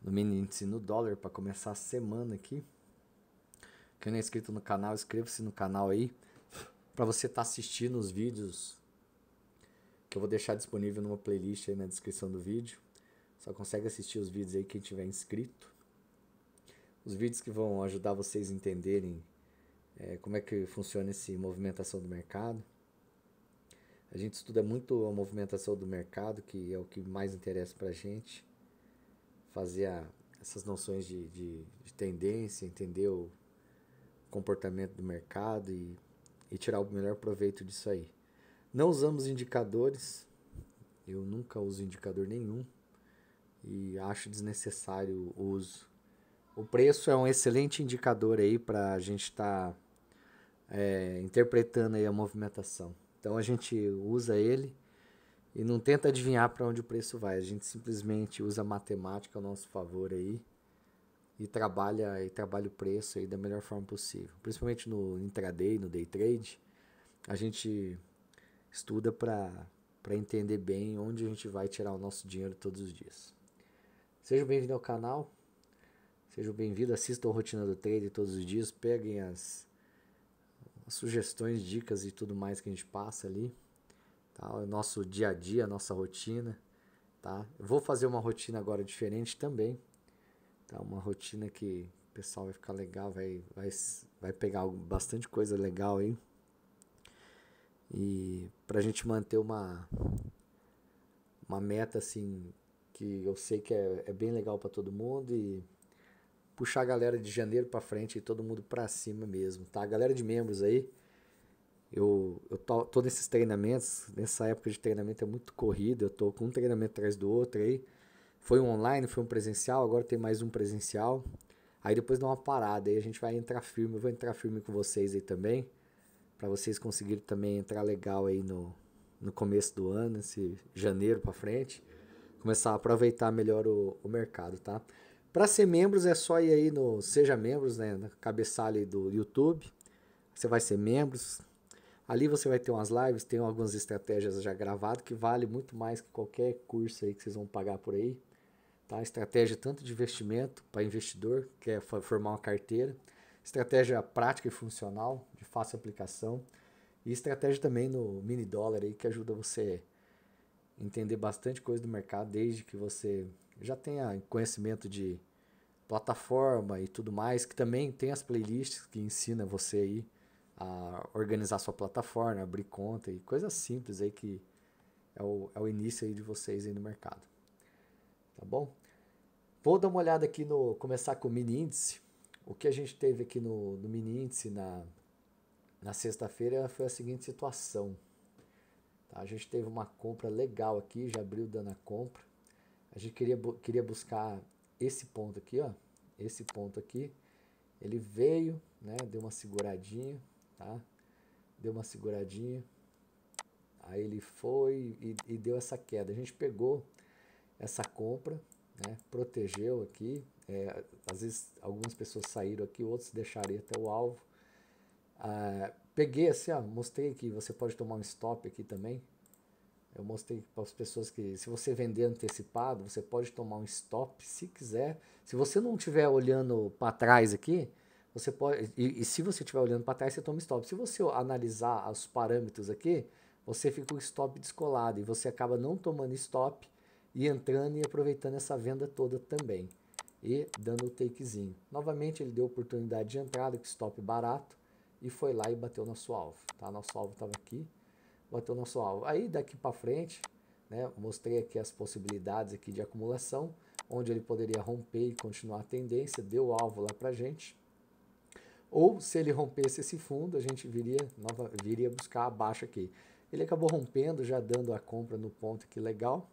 do mini índice no dólar para começar a semana aqui. Quem não é inscrito no canal, inscreva-se no canal aí para você estar tá assistindo os vídeos que eu vou deixar disponível numa playlist aí na descrição do vídeo. Só consegue assistir os vídeos aí quem tiver inscrito. Os vídeos que vão ajudar vocês a entenderem é, como é que funciona essa movimentação do mercado. A gente estuda muito a movimentação do mercado, que é o que mais interessa para a gente fazer essas noções de, de, de tendência, entender o comportamento do mercado e, e tirar o melhor proveito disso aí. Não usamos indicadores, eu nunca uso indicador nenhum e acho desnecessário o uso. O preço é um excelente indicador aí para a gente estar tá, é, interpretando aí a movimentação. Então a gente usa ele e não tenta adivinhar para onde o preço vai. A gente simplesmente usa matemática ao nosso favor aí e trabalha e trabalha o preço aí da melhor forma possível. Principalmente no intraday, no day trade, a gente estuda para para entender bem onde a gente vai tirar o nosso dinheiro todos os dias. Seja bem-vindo ao canal. seja bem vindo assistam a Rotina do Trade todos os dias, peguem as, as sugestões, dicas e tudo mais que a gente passa ali tá? o nosso dia a dia, a nossa rotina. Tá? vou fazer uma rotina agora diferente também, tá? uma rotina que o pessoal vai ficar legal, vai, vai, vai pegar bastante coisa legal aí. E para a gente manter uma, uma meta assim que eu sei que é, é bem legal para todo mundo e puxar a galera de janeiro para frente e todo mundo para cima mesmo, tá? galera de membros aí, eu, eu tô, tô, nesses treinamentos, nessa época de treinamento é muito corrida, eu tô com um treinamento atrás do outro aí. Foi um online, foi um presencial, agora tem mais um presencial. Aí depois dá uma parada, aí a gente vai entrar firme, eu vou entrar firme com vocês aí também, para vocês conseguirem também entrar legal aí no, no começo do ano, esse janeiro para frente, começar a aproveitar melhor o, o mercado, tá? Para ser membros é só ir aí no Seja Membros, né, na cabeçalha do YouTube. Você vai ser membros, Ali você vai ter umas lives, tem algumas estratégias já gravadas que vale muito mais que qualquer curso aí que vocês vão pagar por aí. Tá? Estratégia tanto de investimento para investidor, que é formar uma carteira, estratégia prática e funcional, de fácil aplicação, e estratégia também no mini dólar aí que ajuda você entender bastante coisa do mercado desde que você já tenha conhecimento de plataforma e tudo mais, que também tem as playlists que ensina você aí a organizar sua plataforma, abrir conta e coisas simples aí que é o, é o início aí de vocês aí no mercado. Tá bom? Vou dar uma olhada aqui no. começar com o mini índice. O que a gente teve aqui no, no mini índice na, na sexta-feira foi a seguinte situação. Tá? A gente teve uma compra legal aqui, já abriu dando a compra. A gente queria, queria buscar esse ponto aqui, ó. Esse ponto aqui. Ele veio, né? Deu uma seguradinha tá? Deu uma seguradinha, aí ele foi e, e deu essa queda. A gente pegou essa compra, né? protegeu aqui. É, às vezes algumas pessoas saíram aqui, outros deixaram até o alvo. Ah, peguei assim, ó, mostrei que você pode tomar um stop aqui também. Eu mostrei para as pessoas que se você vender antecipado, você pode tomar um stop se quiser. Se você não estiver olhando para trás aqui, você pode. E, e se você estiver olhando para trás, você toma stop. Se você analisar os parâmetros aqui, você fica com stop descolado e você acaba não tomando stop e entrando e aproveitando essa venda toda também. E dando o takezinho. Novamente ele deu oportunidade de entrada com stop barato e foi lá e bateu nosso alvo. Tá? Nosso alvo estava aqui, bateu nosso alvo. Aí daqui para frente, né, mostrei aqui as possibilidades aqui de acumulação, onde ele poderia romper e continuar a tendência, deu o alvo lá para gente ou se ele rompesse esse fundo, a gente viria, nova, viria buscar abaixo aqui. Ele acabou rompendo, já dando a compra no ponto que legal,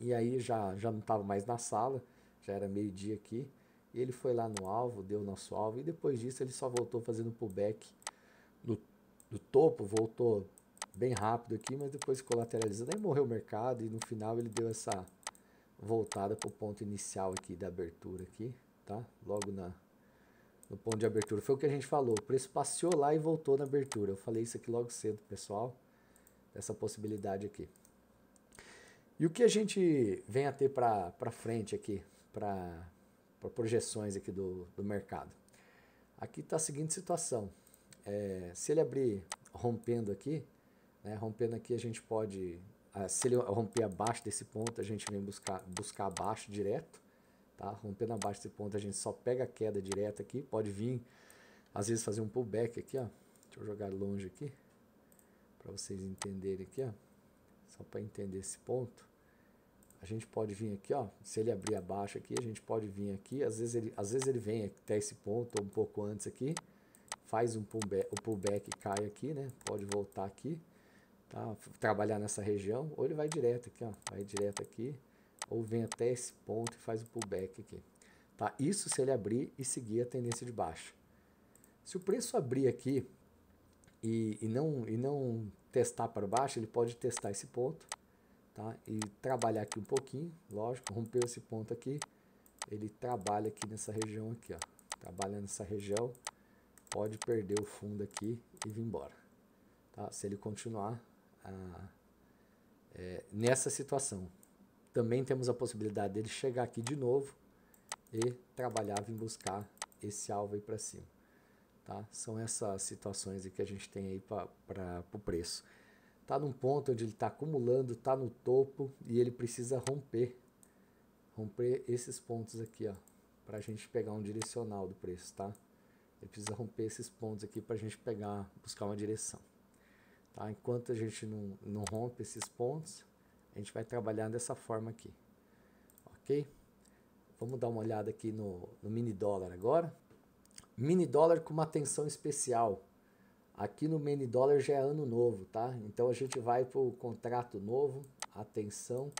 e aí já, já não estava mais na sala, já era meio-dia aqui, e ele foi lá no alvo, deu nosso alvo, e depois disso ele só voltou fazendo pullback do, do topo, voltou bem rápido aqui, mas depois colateralizando, aí morreu o mercado, e no final ele deu essa voltada para o ponto inicial aqui da abertura aqui, tá? Logo na no ponto de abertura. Foi o que a gente falou. O preço passeou lá e voltou na abertura. Eu falei isso aqui logo cedo, pessoal, essa possibilidade aqui. E o que a gente vem a ter para frente aqui, para projeções aqui do, do mercado? Aqui está a seguinte situação. É, se ele abrir rompendo aqui, né, rompendo aqui a gente pode, ah, se ele romper abaixo desse ponto, a gente vem buscar, buscar abaixo direto. Tá? Rompendo abaixo desse ponto, a gente só pega a queda direta aqui. Pode vir, às vezes, fazer um pullback aqui. Ó. Deixa eu jogar longe aqui, para vocês entenderem aqui. Ó. Só para entender esse ponto. A gente pode vir aqui, ó, se ele abrir abaixo aqui, a gente pode vir aqui. Às vezes ele, às vezes ele vem até esse ponto, ou um pouco antes aqui. Faz um pullback, o pullback cai aqui, né? Pode voltar aqui. Tá? Trabalhar nessa região, ou ele vai direto aqui, ó, vai direto aqui, ou vem até esse ponto e faz o pullback aqui. Tá? Isso se ele abrir e seguir a tendência de baixo. Se o preço abrir aqui e, e, não, e não testar para baixo, ele pode testar esse ponto tá? e trabalhar aqui um pouquinho. Lógico, rompeu esse ponto aqui, ele trabalha aqui nessa região aqui. Ó. Trabalha nessa região, pode perder o fundo aqui e vir embora. Tá? Se ele continuar a, ah, é, nessa situação, também temos a possibilidade dele chegar aqui de novo e trabalhar, vir buscar esse alvo aí para cima. Tá? São essas situações que a gente tem aí para o preço. Está num ponto onde ele está acumulando, está no topo e ele precisa romper. Romper esses pontos aqui, ó, para a gente pegar um direcional do preço, tá? Ele precisa romper esses pontos aqui para a gente pegar, buscar uma direção. Tá? Enquanto a gente não, não rompe esses pontos, a gente vai trabalhar dessa forma aqui, ok? Vamos dar uma olhada aqui no, no mini dólar agora. Mini dólar com uma atenção especial. Aqui no mini dólar já é ano novo, tá? Então a gente vai para o contrato novo, atenção,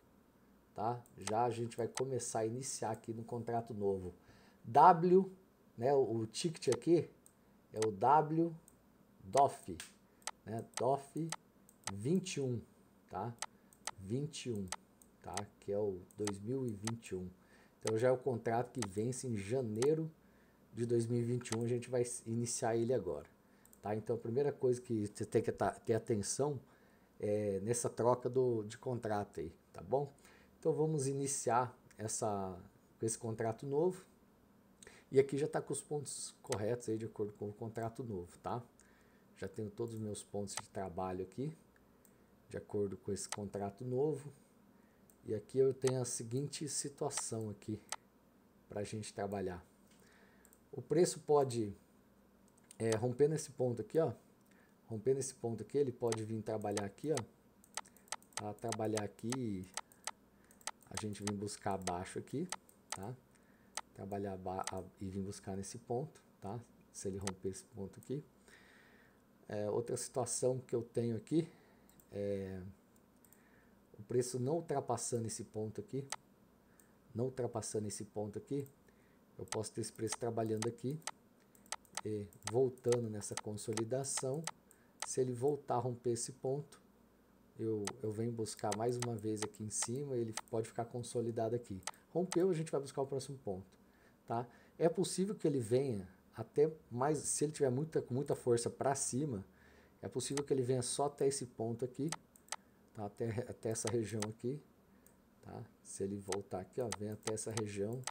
tá? Já a gente vai começar a iniciar aqui no contrato novo. W, né, o ticket aqui é o W DOF, né? DOF 21, tá? 21, tá? que é o 2021. Então já é o contrato que vence em janeiro de 2021, a gente vai iniciar ele agora. Tá? Então a primeira coisa que você tem que ter atenção é nessa troca do, de contrato aí, tá bom? Então vamos iniciar essa, esse contrato novo. E aqui já está com os pontos corretos aí de acordo com o contrato novo, tá? Já tenho todos os meus pontos de trabalho aqui de acordo com esse contrato novo. E aqui eu tenho a seguinte situação aqui para a gente trabalhar. O preço pode, é, romper nesse ponto aqui, ó, romper nesse ponto aqui, ele pode vir trabalhar aqui, ó, a trabalhar aqui, a gente vem buscar abaixo aqui, tá? Trabalhar e vir buscar nesse ponto, tá? Se ele romper esse ponto aqui. É, outra situação que eu tenho aqui é, o preço não ultrapassando esse ponto aqui, não ultrapassando esse ponto aqui, eu posso ter esse preço trabalhando aqui, e voltando nessa consolidação, se ele voltar a romper esse ponto, eu, eu venho buscar mais uma vez aqui em cima, ele pode ficar consolidado aqui. Rompeu, a gente vai buscar o próximo ponto. Tá? É possível que ele venha até mais, se ele tiver muita, muita força para cima, é possível que ele venha só até esse ponto aqui, tá? até, até essa região aqui. Tá? Se ele voltar aqui, ó, vem até essa região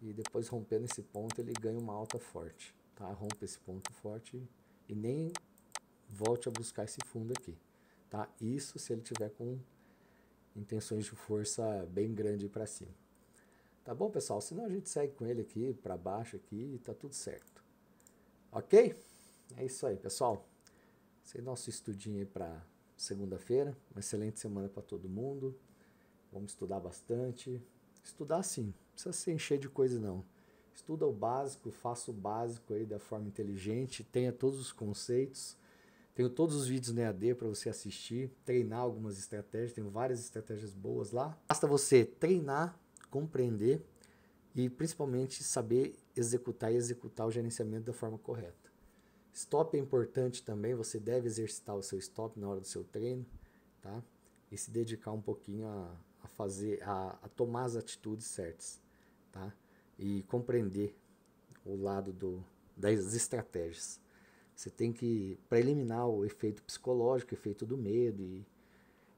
e depois romper nesse ponto ele ganha uma alta forte. Tá? Rompe esse ponto forte e nem volte a buscar esse fundo aqui. Tá? Isso se ele tiver com intenções de força bem grande para cima. Tá bom, pessoal? Senão a gente segue com ele aqui para baixo aqui e tá tudo certo. OK? É isso aí, pessoal. Esse é nosso estudinho aí para segunda-feira. Uma excelente semana para todo mundo. Vamos estudar bastante. Estudar sim, não precisa se encher de coisa não. Estuda o básico, faça o básico aí da forma inteligente, tenha todos os conceitos. Tenho todos os vídeos no EAD para você assistir, treinar algumas estratégias, tenho várias estratégias boas lá. Basta você treinar, compreender e principalmente saber executar e executar o gerenciamento da forma correta. Stop é importante também, você deve exercitar o seu stop na hora do seu treino, tá? E se dedicar um pouquinho a, a fazer, a, a, tomar as atitudes certas, tá? E compreender o lado do, das estratégias. Você tem que, para eliminar o efeito psicológico, o efeito do medo e,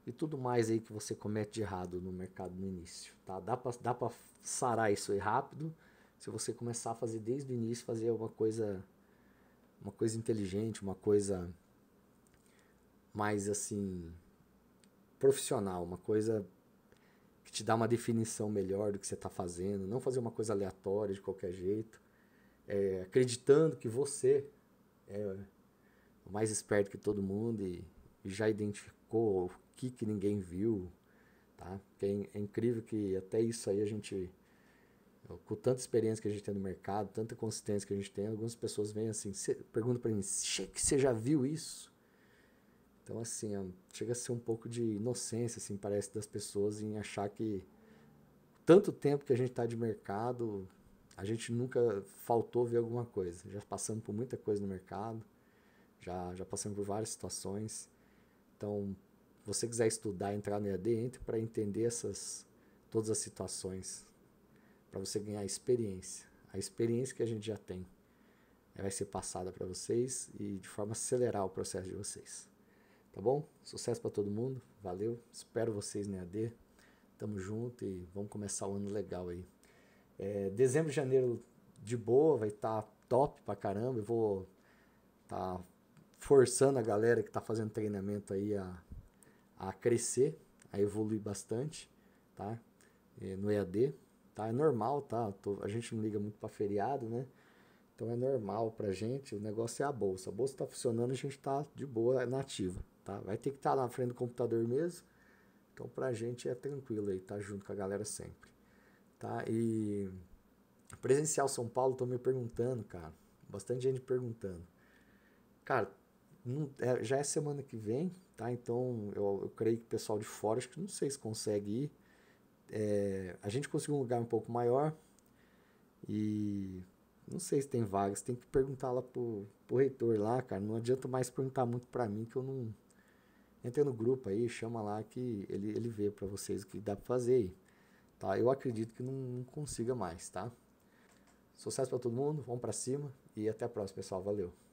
e tudo mais aí que você comete de errado no mercado no início, tá? Dá para dá sarar isso aí rápido se você começar a fazer desde o início, fazer alguma coisa uma coisa inteligente, uma coisa mais assim profissional, uma coisa que te dá uma definição melhor do que você está fazendo, não fazer uma coisa aleatória de qualquer jeito, é, acreditando que você é o mais esperto que todo mundo e, e já identificou o que, que ninguém viu, tá? É, é incrível que até isso aí a gente com tanta experiência que a gente tem no mercado, tanta consistência que a gente tem, algumas pessoas vêm assim, perguntam para mim, que você já viu isso? Então, assim, é chega a ser um pouco de inocência, assim, parece, das pessoas em achar que tanto tempo que a gente está de mercado, a gente nunca faltou ver alguma coisa. Já passamos por muita coisa no mercado, já, já passamos por várias situações. Então, você quiser estudar, entrar no EAD, entre para entender essas, todas as situações para você ganhar experiência. A experiência que a gente já tem vai ser passada para vocês e de forma acelerar o processo de vocês. Tá bom? Sucesso para todo mundo. Valeu. Espero vocês na AD. Tamo junto e vamos começar o ano legal aí. É, dezembro e janeiro de boa, vai estar tá top pra caramba. Eu vou tá forçando a galera que tá fazendo treinamento aí a, a crescer, a evoluir bastante, tá? É, no EAD tá? É normal, tá? Tô, a gente não liga muito para feriado, né? Então é normal pra gente, o negócio é a bolsa. A bolsa tá funcionando, a gente tá de boa, é nativa, tá? Vai ter que estar tá na frente do computador mesmo. Então pra gente é tranquilo aí, tá junto com a galera sempre. Tá? E presencial São Paulo tô me perguntando, cara. Bastante gente perguntando. Cara, não, é, já é semana que vem, tá? Então eu, eu creio que o pessoal de fora, acho que não sei se consegue ir é, a gente conseguiu um lugar um pouco maior e não sei se tem vagas, tem que perguntar lá pro, pro reitor lá, cara. Não adianta mais perguntar muito para mim que eu não. Entra no grupo aí, chama lá que ele, ele vê para vocês o que dá para fazer aí. Tá? Eu acredito que não, não consiga mais, tá? Sucesso para todo mundo, vamos para cima e até a próxima, pessoal. Valeu!